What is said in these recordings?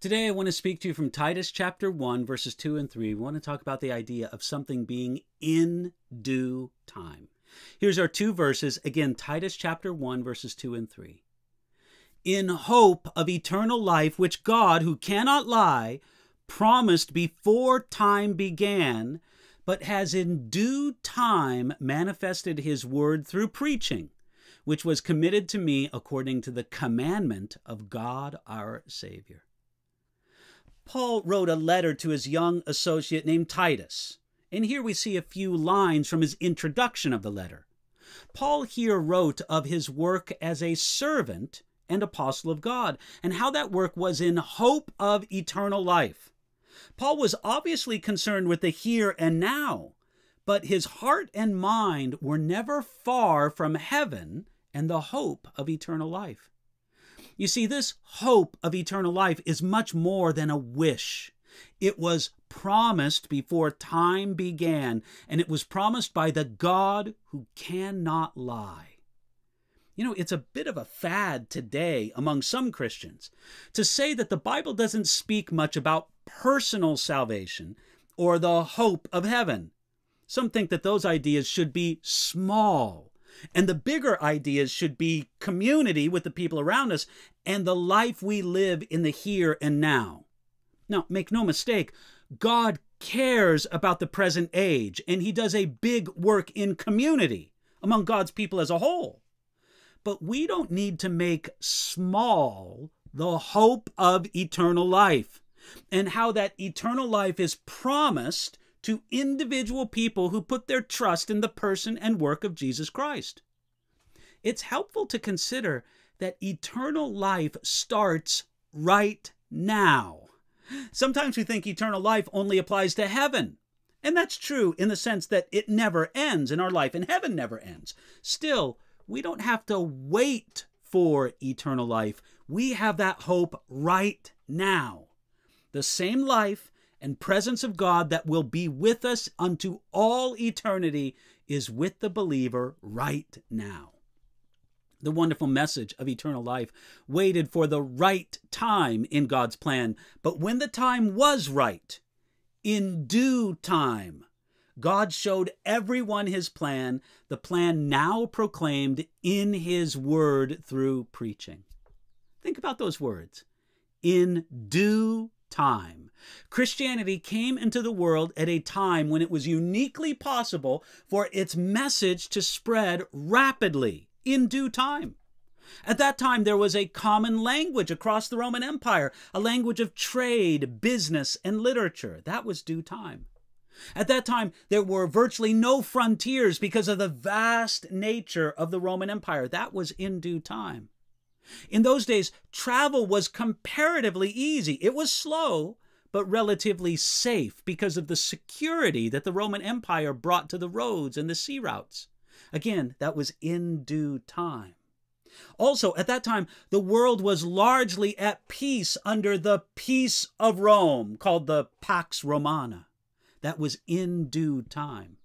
Today, I want to speak to you from Titus chapter 1, verses 2 and 3. We want to talk about the idea of something being in due time. Here's our two verses. Again, Titus chapter 1, verses 2 and 3. In hope of eternal life, which God, who cannot lie, promised before time began, but has in due time manifested his word through preaching, which was committed to me according to the commandment of God our Savior. Paul wrote a letter to his young associate named Titus. And here we see a few lines from his introduction of the letter. Paul here wrote of his work as a servant and apostle of God, and how that work was in hope of eternal life. Paul was obviously concerned with the here and now, but his heart and mind were never far from heaven and the hope of eternal life. You see, this hope of eternal life is much more than a wish. It was promised before time began, and it was promised by the God who cannot lie. You know, it's a bit of a fad today among some Christians to say that the Bible doesn't speak much about personal salvation or the hope of heaven. Some think that those ideas should be small and the bigger ideas should be community with the people around us and the life we live in the here and now. Now, make no mistake, God cares about the present age, and He does a big work in community among God's people as a whole. But we don't need to make small the hope of eternal life and how that eternal life is promised to individual people who put their trust in the person and work of Jesus Christ. It's helpful to consider that eternal life starts right now. Sometimes we think eternal life only applies to heaven. And that's true in the sense that it never ends in our life, and heaven never ends. Still, we don't have to wait for eternal life. We have that hope right now. The same life and presence of God that will be with us unto all eternity is with the believer right now. The wonderful message of eternal life waited for the right time in God's plan, but when the time was right, in due time, God showed everyone his plan, the plan now proclaimed in his word through preaching. Think about those words in due time. Christianity came into the world at a time when it was uniquely possible for its message to spread rapidly in due time. At that time, there was a common language across the Roman Empire, a language of trade, business, and literature. That was due time. At that time, there were virtually no frontiers because of the vast nature of the Roman Empire. That was in due time. In those days, travel was comparatively easy. It was slow, but relatively safe because of the security that the Roman Empire brought to the roads and the sea routes. Again, that was in due time. Also, at that time, the world was largely at peace under the Peace of Rome, called the Pax Romana. That was in due time.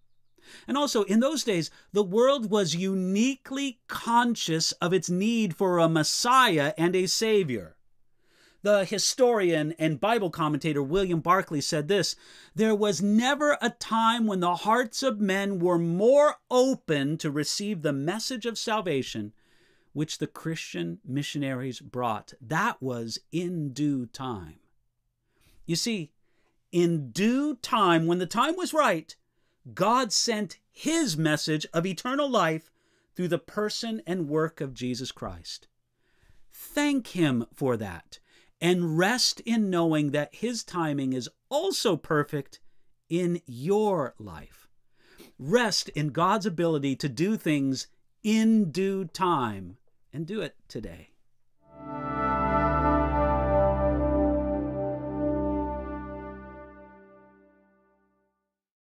And also, in those days, the world was uniquely conscious of its need for a Messiah and a Savior. The historian and Bible commentator William Barclay said this There was never a time when the hearts of men were more open to receive the message of salvation which the Christian missionaries brought. That was in due time. You see, in due time, when the time was right, God sent his message of eternal life through the person and work of Jesus Christ. Thank him for that and rest in knowing that His timing is also perfect in your life. Rest in God's ability to do things in due time and do it today.